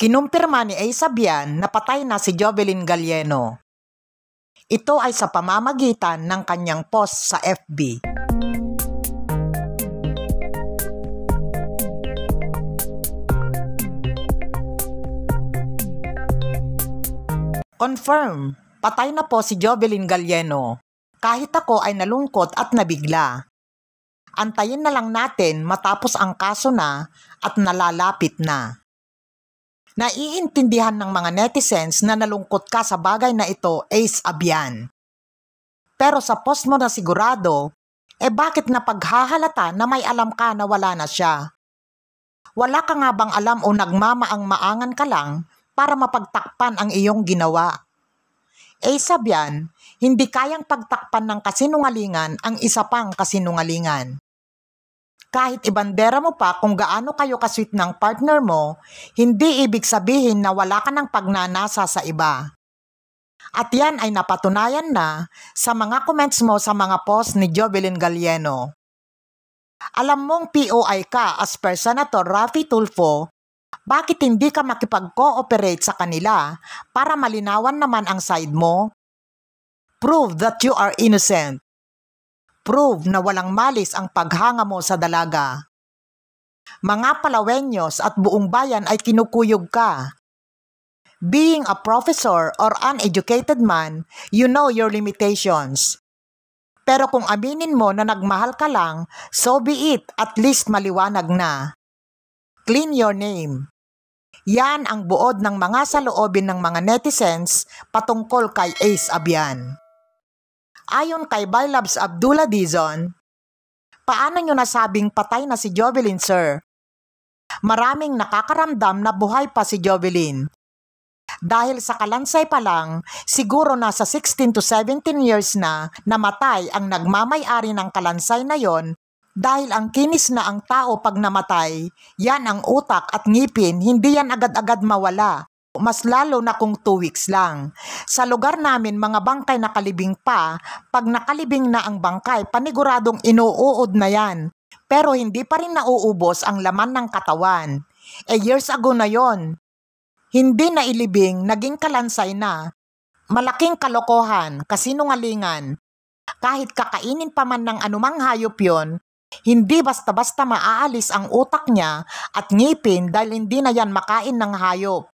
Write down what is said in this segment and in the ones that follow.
Kinumpirma ni Asabian na patay na si Jovelyn Galleno. Ito ay sa pamamagitan ng kanyang post sa FB. Confirm, patay na po si Jovelyn Galleno. Kahit ako ay nalungkot at nabigla. Antayin na lang natin matapos ang kaso na at nalalapit na. Naiintindihan ng mga netizens na nalungkot ka sa bagay na ito, Ace Abian. Pero sa post mo na sigurado, eh bakit na paghahalata na may alam ka na wala na siya? Wala ka nga bang alam o nagmamaang maangan ka lang para mapagtakpan ang iyong ginawa? Ace Abian, hindi kayang pagtakpan ng kasinungalingan ang isa pang kasinungalingan. Kahit ibandera mo pa kung gaano kayo kasweet ng partner mo, hindi ibig sabihin na wala ka ng pagnanasa sa iba. At yan ay napatunayan na sa mga comments mo sa mga post ni Jovelyn Galieno. Alam mong POI ka as per Senator Rafi Tulfo, bakit hindi ka makipag-cooperate sa kanila para malinawan naman ang side mo? Prove that you are innocent mag-prove na walang malis ang paghanga mo sa dalaga. Mga Palawenyos at buong bayan ay kinukuyog ka. Being a professor or an educated man, you know your limitations. Pero kung aminin mo na nagmahal ka lang, so be it, at least maliwanag na. Clean your name. Yan ang buod ng mga saloobin ng mga netizens patungkol kay Ace Abian. Ayon kay Bylabs Abdullah Dizon, paano nyo nasabing patay na si Jovelyn, sir? Maraming nakakaramdam na buhay pa si Jovelyn. Dahil sa kalansay pa lang, siguro nasa 16 to 17 years na namatay ang nagmamay-ari ng kalansay na yon dahil ang kinis na ang tao pag namatay, yan ang utak at ngipin, hindi yan agad-agad mawala mas lalo na kung 2 weeks lang. Sa lugar namin, mga bangkay nakalibing pa. Pag nakalibing na ang bangkay, paniguradong inuuod na yan. Pero hindi pa rin nauubos ang laman ng katawan. E years ago na yon. Hindi na ilibing, naging kalansay na. Malaking kalokohan, kasinungalingan. Kahit kakainin pa man ng anumang hayop yon, hindi basta-basta maaalis ang utak niya at ngipin dahil hindi na yan makain ng hayop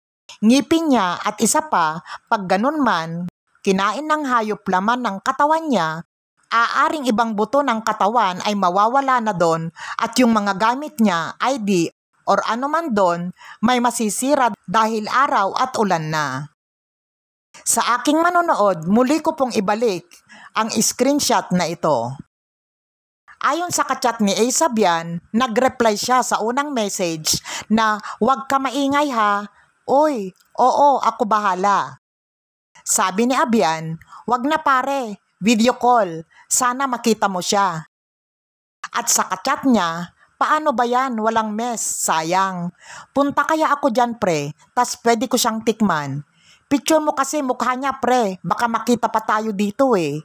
Ngipin niya at isa pa, pag ganun man, kinain ng hayop laman ng katawan niya, aaring ibang buto ng katawan ay mawawala na doon at yung mga gamit niya, ID or anuman doon, may masisira dahil araw at ulan na. Sa aking manonood, muli ko pong ibalik ang screenshot na ito. Ayon sa kachat ni Asabian, nagreply siya sa unang message na huwag ka maingay ha, Oy, oo, ako bahala. Sabi ni Abian, wag na pare, video call, sana makita mo siya. At sa kachat niya, paano ba yan, walang mess, sayang. Punta kaya ako dyan pre, tas pwede ko siyang tikman. Picture mo kasi mukha niya pre, baka makita pa tayo dito eh.